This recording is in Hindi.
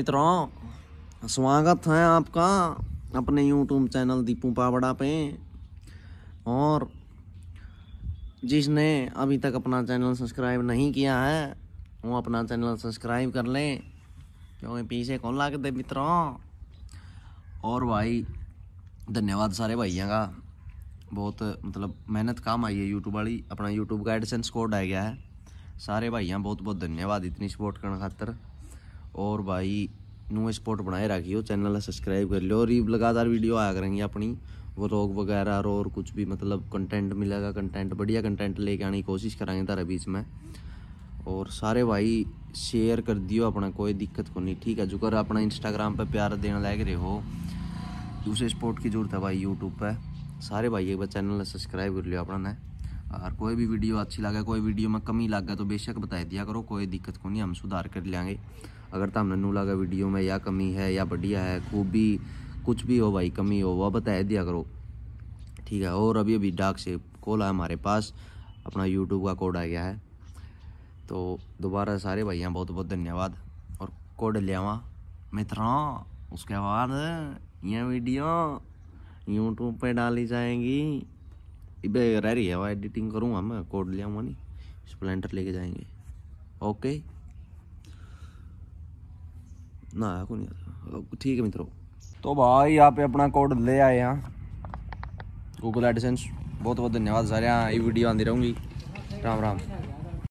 मित्रों स्वागत है आपका अपने यूट्यूब चैनल दीपू पावड़ा पे और जिसने अभी तक अपना चैनल सब्सक्राइब नहीं किया है वो अपना चैनल सब्सक्राइब कर लें क्योंकि पीछे कौन ला के दे मित्रों और भाई धन्यवाद सारे भाइयों का बहुत मतलब मेहनत काम आई है यूट्यूब वाली अपना यूट्यूब का एडसेंस कोड आ गया है सारे भाइयों बहुत बहुत धन्यवाद इतनी सपोर्ट करने खातर और भाई नू स्पोर्ट बनाए रखियो चैनल सब्सक्राइब कर लो और ये लगातार वीडियो आया करेंगे अपनी व्लॉग वगैरह और, और कुछ भी मतलब कंटेंट मिलेगा कंटेंट बढ़िया कंटेंट लेके आने की कोशिश करेंगे तारे बीच में और सारे भाई शेयर कर दियो अपना कोई दिक्कत को नहीं ठीक है जो कर अपना इंस्टाग्राम पर प्यार देने लग रहे हो दूसरे स्पोर्ट की जरूरत है भाई यूट्यूब पर सारे भाई एक बार चैनल सब्सक्राइब कर लियो अपना ने और कोई भी वीडियो अच्छी लगे कोई वीडियो में कमी गया तो बेशक बता दिया करो कोई दिक्कत को नहीं हम सुधार कर लेंगे अगर तुम नूला का वीडियो में या कमी है या बढ़िया है खूबी कुछ भी हो भाई कमी हो वह बता दिया करो ठीक है और अभी अभी डाक से कॉल हमारे पास अपना यूट्यूब का कोड आ गया है तो दोबारा सारे भैया बहुत बहुत धन्यवाद और कोड ले आवा मित्रों उसके बाद ये वीडियो यूट्यूब पे डाली जाएंगी इबे रह रही है वह एडिटिंग करूँगा मैं कोड ले आऊँगा नहीं स्प्लेंडर लेके जाएंगे ओके ना आया कोई नहीं ठीक है मित्रों तो भाई आप अपना कोड ले आए हैं गूगल एडसेंस बहुत बहुत धन्यवाद सारे ये वीडियो आती रहूँगी राम राम